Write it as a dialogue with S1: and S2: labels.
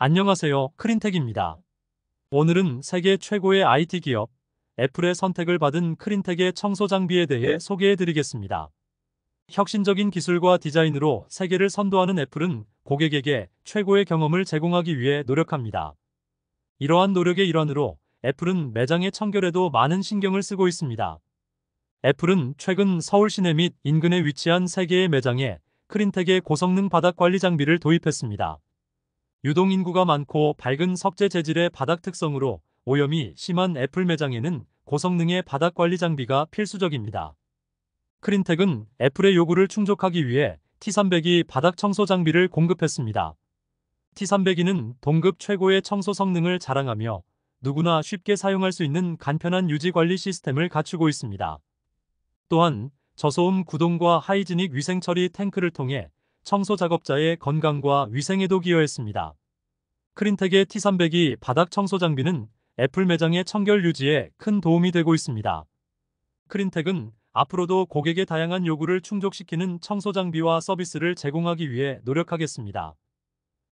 S1: 안녕하세요. 크린텍입니다. 오늘은 세계 최고의 IT 기업 애플의 선택을 받은 크린텍의 청소 장비에 대해 네. 소개해 드리겠습니다. 혁신적인 기술과 디자인으로 세계를 선도하는 애플은 고객에게 최고의 경험을 제공하기 위해 노력합니다. 이러한 노력의 일환으로 애플은 매장의 청결에도 많은 신경을 쓰고 있습니다. 애플은 최근 서울 시내 및 인근에 위치한 세계의 매장에 크린텍의 고성능 바닥 관리 장비를 도입했습니다. 유동 인구가 많고 밝은 석재 재질의 바닥 특성으로 오염이 심한 애플 매장에는 고성능의 바닥 관리 장비가 필수적입니다. 크린텍은 애플의 요구를 충족하기 위해 T300이 바닥 청소 장비를 공급했습니다. T300이는 동급 최고의 청소 성능을 자랑하며 누구나 쉽게 사용할 수 있는 간편한 유지 관리 시스템을 갖추고 있습니다. 또한 저소음 구동과 하이지닉 위생 처리 탱크를 통해 청소 작업자의 건강과 위생에도 기여했습니다. 크린텍의 T300이 바닥 청소 장비는 애플 매장의 청결 유지에 큰 도움이 되고 있습니다. 크린텍은 앞으로도 고객의 다양한 요구를 충족시키는 청소 장비와 서비스를 제공하기 위해 노력하겠습니다.